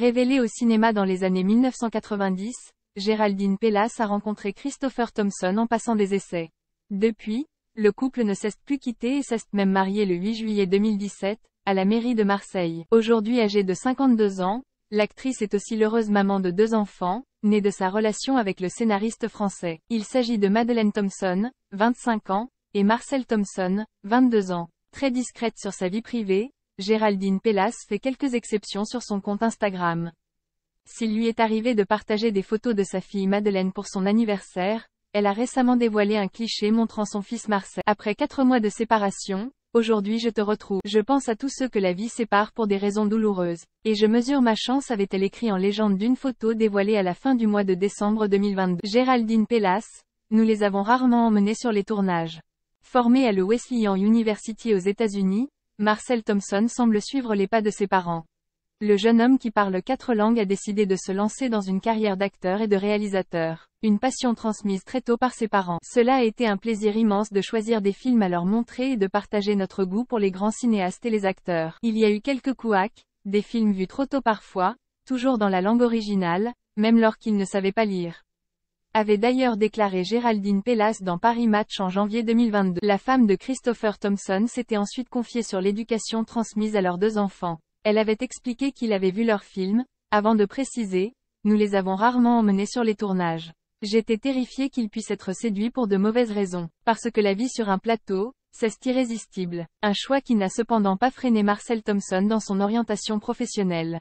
Révélée au cinéma dans les années 1990, Géraldine Pellas a rencontré Christopher Thompson en passant des essais. Depuis, le couple ne cesse plus quitter et cesse même marié le 8 juillet 2017, à la mairie de Marseille. Aujourd'hui âgée de 52 ans, l'actrice est aussi l'heureuse maman de deux enfants, née de sa relation avec le scénariste français. Il s'agit de Madeleine Thompson, 25 ans, et Marcel Thompson, 22 ans. Très discrète sur sa vie privée, Géraldine Pellas fait quelques exceptions sur son compte Instagram. S'il lui est arrivé de partager des photos de sa fille Madeleine pour son anniversaire, elle a récemment dévoilé un cliché montrant son fils Marcel. Après quatre mois de séparation, aujourd'hui je te retrouve. Je pense à tous ceux que la vie sépare pour des raisons douloureuses. Et je mesure ma chance avait-elle écrit en légende d'une photo dévoilée à la fin du mois de décembre 2022. Géraldine Pellas, nous les avons rarement emmenés sur les tournages. Formée à le Wesleyan University aux États-Unis, Marcel Thompson semble suivre les pas de ses parents. Le jeune homme qui parle quatre langues a décidé de se lancer dans une carrière d'acteur et de réalisateur. Une passion transmise très tôt par ses parents. Cela a été un plaisir immense de choisir des films à leur montrer et de partager notre goût pour les grands cinéastes et les acteurs. Il y a eu quelques couacs, des films vus trop tôt parfois, toujours dans la langue originale, même lorsqu'ils ne savaient pas lire avait d'ailleurs déclaré Géraldine Pellas dans Paris Match en janvier 2022. La femme de Christopher Thompson s'était ensuite confiée sur l'éducation transmise à leurs deux enfants. Elle avait expliqué qu'il avait vu leur film, avant de préciser, nous les avons rarement emmenés sur les tournages. J'étais terrifiée qu'ils puissent être séduits pour de mauvaises raisons, parce que la vie sur un plateau, c'est irrésistible. Un choix qui n'a cependant pas freiné Marcel Thompson dans son orientation professionnelle.